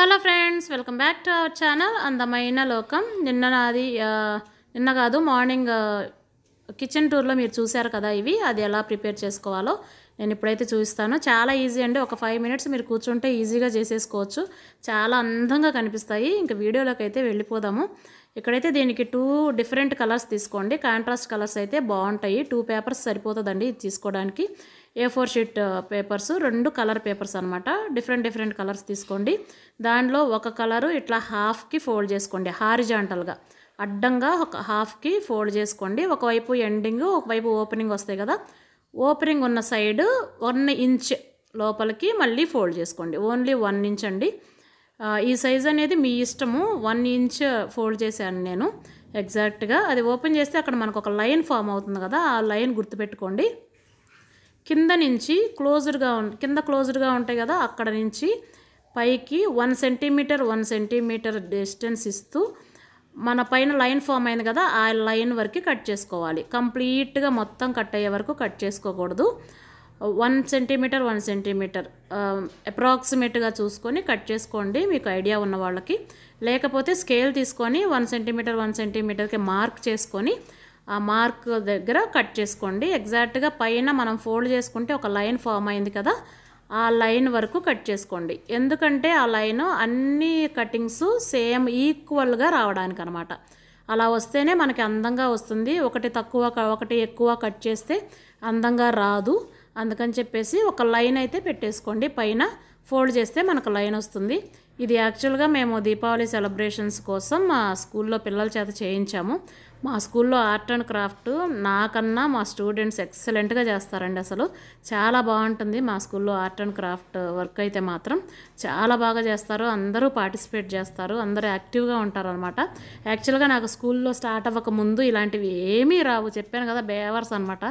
hello friends welcome back to our channel అందమైన లోకం నిన్న నాది నిన్న కాదు మార్నింగ్ కిచెన్ టూర్లో మీరు చూశారు కదా ఇవి అది ఎలా ప్రిపేర్ చేసుకోవాలో నేను ఇప్పుడైతే చూపిస్తాను చాలా ఈజీ అండి ఒక ఫైవ్ మినిట్స్ మీరు కూర్చుంటే ఈజీగా చేసేసుకోవచ్చు చాలా అందంగా కనిపిస్తాయి ఇంకా వీడియోలోకి అయితే వెళ్ళిపోదాము ఇక్కడైతే దీనికి టూ డిఫరెంట్ కలర్స్ తీసుకోండి కాంట్రాస్ట్ కలర్స్ అయితే బాగుంటాయి టూ పేపర్స్ సరిపోతుందండి ఇది తీసుకోవడానికి ఏ ఫోర్ షీట్ పేపర్స్ రెండు కలర్ పేపర్స్ అనమాట డిఫరెంట్ డిఫరెంట్ కలర్స్ తీసుకోండి దానిలో ఒక కలరు ఇట్లా హాఫ్కి ఫోల్డ్ చేసుకోండి హారిజాంటల్గా అడ్డంగా ఒక హాఫ్కి ఫోల్డ్ చేసుకోండి ఒకవైపు ఎండింగ్ ఒకవైపు ఓపెనింగ్ వస్తాయి కదా ఓపెనింగ్ ఉన్న సైడ్ వన్ ఇంచ్ లోపలికి మళ్ళీ ఫోల్డ్ చేసుకోండి ఓన్లీ వన్ ఇంచ్ అండి ఈ సైజ్ అనేది మీ ఇష్టము వన్ ఇంచ్ ఫోల్డ్ చేశాను నేను ఎగ్జాక్ట్గా అది ఓపెన్ చేస్తే అక్కడ మనకు ఒక లైన్ ఫామ్ అవుతుంది కదా ఆ లైన్ గుర్తుపెట్టుకోండి కింద నుంచి క్లోజ్డ్గా కింద క్లోజ్డ్గా ఉంటాయి కదా అక్కడ నుంచి పైకి one centimetre one centimetre distance ఇస్తూ మన పైన లైన్ ఫామ్ అయింది కదా ఆ లైన్ వరకు కట్ చేసుకోవాలి కంప్లీట్గా మొత్తం కట్ అయ్యే వరకు కట్ చేసుకోకూడదు వన్ సెంటీమీటర్ వన్ సెంటీమీటర్ అప్రాక్సిమేట్గా చూసుకొని కట్ చేసుకోండి మీకు ఐడియా ఉన్న వాళ్ళకి లేకపోతే స్కేల్ తీసుకొని వన్ సెంటీమీటర్ వన్ సెంటీమీటర్కి మార్క్ చేసుకొని ఆ మార్క్ దగ్గర కట్ చేసుకోండి ఎగ్జాక్ట్గా పైన మనం ఫోల్డ్ చేసుకుంటే ఒక లైన్ ఫామ్ అయింది కదా ఆ లైన్ వరకు కట్ చేసుకోండి ఎందుకంటే ఆ లైన్ అన్ని కటింగ్స్ సేమ్ ఈక్వల్గా రావడానికి అనమాట అలా వస్తేనే మనకి అందంగా వస్తుంది ఒకటి తక్కువ ఒకటి ఎక్కువ కట్ చేస్తే అందంగా రాదు అందుకని చెప్పేసి ఒక లైన్ అయితే పెట్టేసుకోండి పైన ఫోల్డ్ చేస్తే మనకు లైన్ వస్తుంది ఇది యాక్చువల్గా మేము దీపావళి సెలబ్రేషన్స్ కోసం మా స్కూల్లో పిల్లల చేత చేయించాము మా స్కూల్లో ఆర్ట్ అండ్ క్రాఫ్ట్ నాకన్నా మా స్టూడెంట్స్ ఎక్సలెంట్గా చేస్తారండి అసలు చాలా బాగుంటుంది మా స్కూల్లో ఆర్ట్ అండ్ క్రాఫ్ట్ వర్క్ అయితే మాత్రం చాలా బాగా చేస్తారు అందరూ పార్టిసిపేట్ చేస్తారు అందరూ యాక్టివ్గా ఉంటారు అనమాట యాక్చువల్గా నాకు స్కూల్లో స్టార్ట్ అవ్వక ముందు ఇలాంటివి ఏమీ రావు చెప్పాను కదా బేవర్స్ అనమాట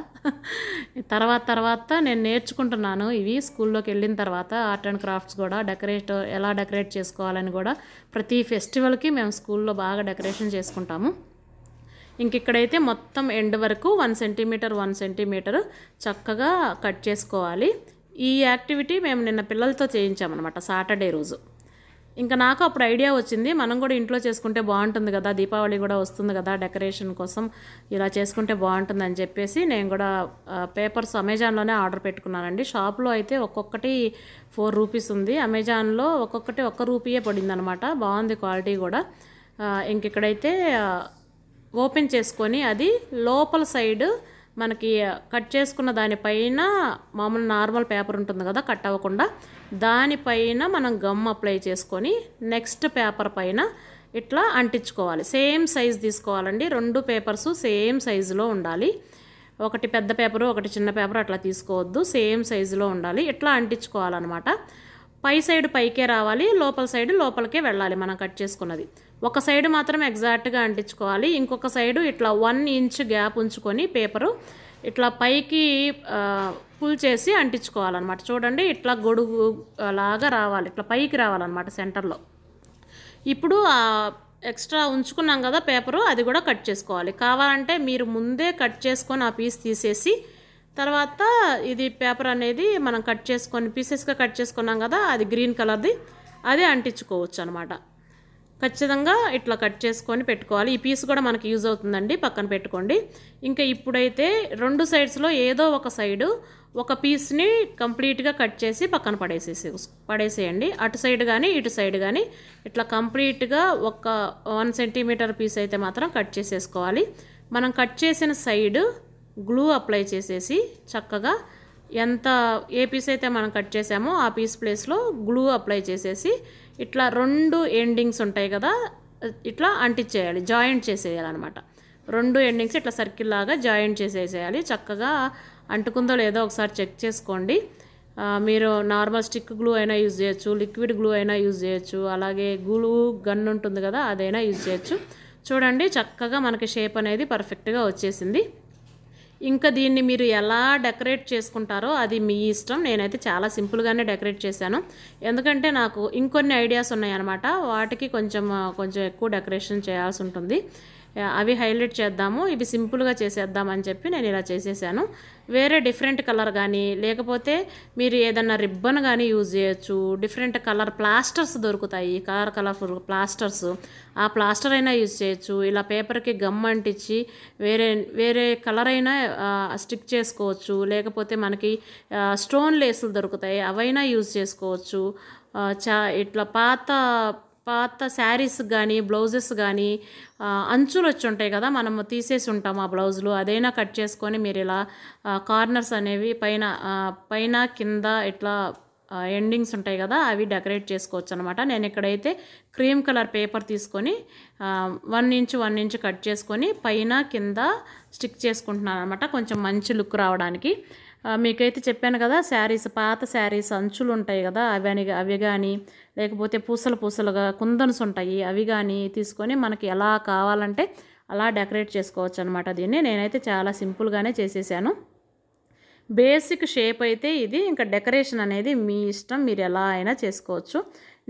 తర్వాత తర్వాత నేను నేర్చుకుంటున్నాను ఇవి స్కూల్లోకి వెళ్ళిన తర్వాత ఆర్ట్ అండ్ క్రాఫ్ట్స్ కూడా డెకరేట్ ఎలా డెకరేట్ చేసుకోవాలని కూడా ప్రతి ఫెస్టివల్కి మేము స్కూల్లో బాగా డెకరేషన్ చేసుకుంటాము ఇంక ఇక్కడైతే మొత్తం ఎండ్ వరకు వన్ సెంటీమీటర్ వన్ సెంటీమీటర్ చక్కగా కట్ చేసుకోవాలి ఈ యాక్టివిటీ మేము నిన్న పిల్లలతో చేయించామన్నమాట సాటర్డే రోజు ఇంకా నాకు అప్పుడు ఐడియా వచ్చింది మనం కూడా ఇంట్లో చేసుకుంటే బాగుంటుంది కదా దీపావళి కూడా వస్తుంది కదా డెకరేషన్ కోసం ఇలా చేసుకుంటే బాగుంటుంది అని చెప్పేసి నేను కూడా పేపర్స్ అమెజాన్లోనే ఆర్డర్ పెట్టుకున్నానండి షాప్లో అయితే ఒక్కొక్కటి ఫోర్ రూపీస్ ఉంది అమెజాన్లో ఒక్కొక్కటి ఒక్క రూపీయే పడింది అనమాట బాగుంది క్వాలిటీ కూడా ఇంక ఇక్కడైతే ఓపెన్ చేసుకొని అది లోపల సైడ్ మనకి కట్ చేసుకున్న దానిపైన మామూలు నార్మల్ పేపర్ ఉంటుంది కదా కట్ అవ్వకుండా దానిపైన మనం గమ్ అప్లై చేసుకొని నెక్స్ట్ పేపర్ పైన ఇట్లా అంటించుకోవాలి సేమ్ సైజ్ తీసుకోవాలండి రెండు పేపర్స్ సేమ్ సైజులో ఉండాలి ఒకటి పెద్ద పేపరు ఒకటి చిన్న పేపర్ అట్లా తీసుకోవద్దు సేమ్ సైజులో ఉండాలి ఇట్లా అంటించుకోవాలన్నమాట పై సైడ్ పైకే రావాలి లోపల సైడ్ లోపలికే వెళ్ళాలి మనం కట్ చేసుకున్నది ఒక సైడ్ మాత్రం ఎగ్జాక్ట్గా అంటించుకోవాలి ఇంకొక సైడు ఇట్లా వన్ ఇంచ్ గ్యాప్ ఉంచుకొని పేపరు ఇట్లా పైకి పుల్ చేసి అంటించుకోవాలన్నమాట చూడండి ఇట్లా గొడుగు లాగా రావాలి ఇట్లా పైకి రావాలన్నమాట సెంటర్లో ఇప్పుడు ఎక్స్ట్రా ఉంచుకున్నాం కదా పేపరు అది కూడా కట్ చేసుకోవాలి కావాలంటే మీరు ముందే కట్ చేసుకొని ఆ పీస్ తీసేసి తర్వాత ఇది పేపర్ అనేది మనం కట్ చేసుకొని పీసెస్గా కట్ చేసుకున్నాం కదా అది గ్రీన్ కలర్ది అది అంటించుకోవచ్చు అనమాట ఖచ్చితంగా ఇట్లా కట్ చేసుకొని పెట్టుకోవాలి ఈ పీస్ కూడా మనకి యూజ్ అవుతుందండి పక్కన పెట్టుకోండి ఇంకా ఇప్పుడైతే రెండు సైడ్స్లో ఏదో ఒక సైడు ఒక పీస్ని కంప్లీట్గా కట్ చేసి పక్కన పడేసేసి పడేసేయండి అటు సైడ్ కానీ ఇటు సైడ్ కానీ ఇట్లా కంప్లీట్గా ఒక వన్ సెంటీమీటర్ పీస్ అయితే మాత్రం కట్ చేసేసుకోవాలి మనం కట్ చేసిన సైడు గ్లూ అప్లై చేసేసి చక్కగా ఎంత ఏ పీస్ అయితే మనం కట్ చేసామో ఆ పీస్ ప్లేస్లో గ్లూ అప్లై చేసేసి ఇట్లా రెండు ఎండింగ్స్ ఉంటాయి కదా ఇట్లా అంటించేయాలి జాయింట్ చేసేయాలన్నమాట రెండు ఎండింగ్స్ ఇట్లా సర్కిల్ లాగా జాయింట్ చేసేసేయాలి చక్కగా అంటుకుందో లేదో ఒకసారి చెక్ చేసుకోండి మీరు నార్మల్ స్టిక్ గ్లూ అయినా యూజ్ చేయొచ్చు లిక్విడ్ గ్లూ అయినా యూజ్ చేయొచ్చు అలాగే గ్లూ గన్ ఉంటుంది కదా అదైనా యూజ్ చేయొచ్చు చూడండి చక్కగా మనకి షేప్ అనేది పర్ఫెక్ట్గా వచ్చేసింది ఇంకా దీన్ని మీరు ఎలా డెకరేట్ చేసుకుంటారో అది మీ ఇష్టం నేనైతే చాలా సింపుల్గానే డెకరేట్ చేశాను ఎందుకంటే నాకు ఇంకొన్ని ఐడియాస్ ఉన్నాయన్నమాట వాటికి కొంచెం కొంచెం ఎక్కువ డెకరేషన్ చేయాల్సి ఉంటుంది అవి హైలైట్ చేద్దాము ఇవి సింపుల్గా చేసేద్దామని చెప్పి నేను ఇలా చేసేసాను వేరే డిఫరెంట్ కలర్ కానీ లేకపోతే మీరు ఏదన్నా రిబ్బన్ కానీ యూజ్ చేయొచ్చు డిఫరెంట్ కలర్ ప్లాస్టర్స్ దొరుకుతాయి కలర్ కలర్ఫుల్ ప్లాస్టర్స్ ఆ ప్లాస్టర్ అయినా యూజ్ చేయొచ్చు ఇలా పేపర్కి గమ్ అంటించి వేరే వేరే కలర్ అయినా స్టిక్ చేసుకోవచ్చు లేకపోతే మనకి స్టోన్ లేసులు దొరుకుతాయి అవైనా యూజ్ చేసుకోవచ్చు చా ఇట్లా పాత పాత శారీస్ కానీ బ్లౌజెస్ కానీ అంచులు వచ్చి ఉంటాయి కదా మనము తీసేసి ఉంటాము ఆ బ్లౌజులు అదైనా కట్ చేసుకొని మీరు ఇలా కార్నర్స్ అనేవి పైన పైన కింద ఇట్లా ఎండింగ్స్ ఉంటాయి కదా అవి డెకరేట్ చేసుకోవచ్చు అనమాట నేను ఇక్కడైతే క్రీమ్ కలర్ పేపర్ తీసుకొని one inch one inch cut చేసుకొని పైన కింద స్టిక్ చేసుకుంటున్నాను అనమాట కొంచెం మంచి లుక్ రావడానికి మీకైతే చెప్పాను కదా శారీస్ పాత శారీస్ అంచులు ఉంటాయి కదా అవని అవి కానీ లేకపోతే పూసలు పూసలుగా కుందన్స్ ఉంటాయి అవి కానీ తీసుకొని మనకి ఎలా కావాలంటే అలా డెకరేట్ చేసుకోవచ్చు అనమాట దీన్ని నేనైతే చాలా సింపుల్గానే చేసేసాను బేసిక్ షేప్ అయితే ఇది ఇంకా డెకరేషన్ అనేది మీ ఇష్టం మీరు ఎలా అయినా చేసుకోవచ్చు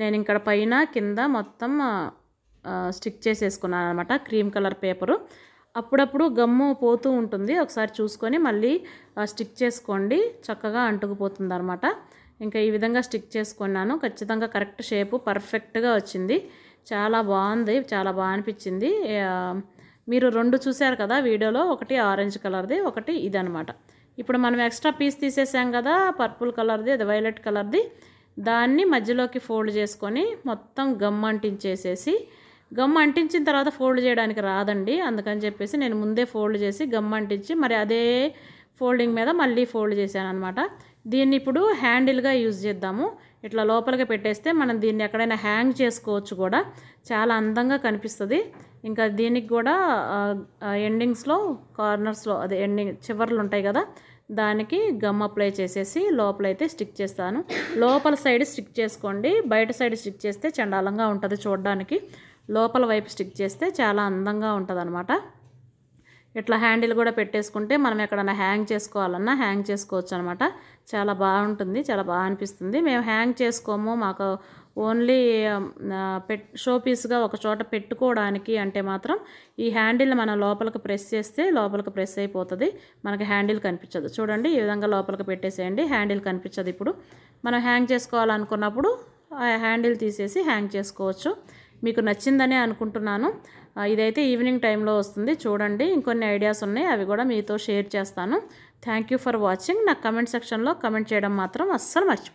నేను ఇక్కడ పైన కింద మొత్తం స్టిక్ చేసేసుకున్నాను అనమాట క్రీమ్ కలర్ పేపరు అప్పుడప్పుడు గమ్ము పోతూ ఉంటుంది ఒకసారి చూసుకొని మళ్ళీ స్టిక్ చేసుకోండి చక్కగా అంటుకుపోతుంది అనమాట ఇంకా ఈ విధంగా స్టిక్ చేసుకున్నాను ఖచ్చితంగా కరెక్ట్ షేపు పర్ఫెక్ట్గా వచ్చింది చాలా బాగుంది చాలా బాగా అనిపించింది మీరు రెండు చూశారు కదా వీడియోలో ఒకటి ఆరెంజ్ కలర్ది ఒకటి ఇదనమాట ఇప్పుడు మనం ఎక్స్ట్రా పీస్ తీసేసాం కదా పర్పుల్ కలర్ది అది వైలెట్ కలర్ది దాన్ని మధ్యలోకి ఫోల్డ్ చేసుకొని మొత్తం గమ్ అంటించేసేసి గమ్ అంటించిన తర్వాత ఫోల్డ్ చేయడానికి రాదండి అందుకని చెప్పేసి నేను ముందే ఫోల్డ్ చేసి గమ్ అంటించి మరి అదే ఫోల్డింగ్ మీద మళ్ళీ ఫోల్డ్ చేశాను అనమాట దీన్ని ఇప్పుడు హ్యాండిల్గా యూజ్ చేద్దాము ఇట్లా లోపలికి పెట్టేస్తే మనం దీన్ని ఎక్కడైనా హ్యాంగ్ చేసుకోవచ్చు కూడా చాలా అందంగా కనిపిస్తుంది ఇంకా దీనికి కూడా ఎండింగ్స్లో కార్నర్స్లో అదే ఎండింగ్ చివర్లు ఉంటాయి కదా దానికి గమ్ అప్లై చేసేసి లోపలైతే స్టిక్ చేస్తాను లోపల సైడ్ స్టిక్ చేసుకోండి బయట సైడ్ స్టిక్ చేస్తే చండాలంగా ఉంటుంది చూడడానికి లోపల వైపు స్టిక్ చేస్తే చాలా అందంగా ఉంటుంది అనమాట ఇట్లా హ్యాండిల్ కూడా పెట్టేసుకుంటే మనం ఎక్కడన్నా హ్యాంగ్ చేసుకోవాలన్నా హ్యాంగ్ చేసుకోవచ్చు అనమాట చాలా బాగుంటుంది చాలా బాగా అనిపిస్తుంది మేము హ్యాంగ్ చేసుకోము మాకు ఓన్లీ పెట్ షోపీస్గా ఒక చోట పెట్టుకోవడానికి అంటే మాత్రం ఈ హ్యాండిల్ మనం లోపలికి ప్రెస్ చేస్తే లోపలికి ప్రెస్ అయిపోతుంది మనకి హ్యాండిల్ కనిపించదు చూడండి ఈ విధంగా లోపలికి పెట్టేసేయండి హ్యాండిల్ కనిపించదు ఇప్పుడు మనం హ్యాంగ్ చేసుకోవాలనుకున్నప్పుడు హ్యాండిల్ తీసేసి హ్యాంగ్ చేసుకోవచ్చు మీకు నచ్చిందని అనుకుంటున్నాను ఇదైతే ఈవినింగ్ టైంలో వస్తుంది చూడండి ఇంకొన్ని ఐడియాస్ ఉన్నాయి అవి కూడా మీతో షేర్ చేస్తాను థ్యాంక్ ఫర్ వాచింగ్ నాకు కమెంట్ సెక్షన్లో కమెంట్ చేయడం మాత్రం అస్సలు మర్చిపో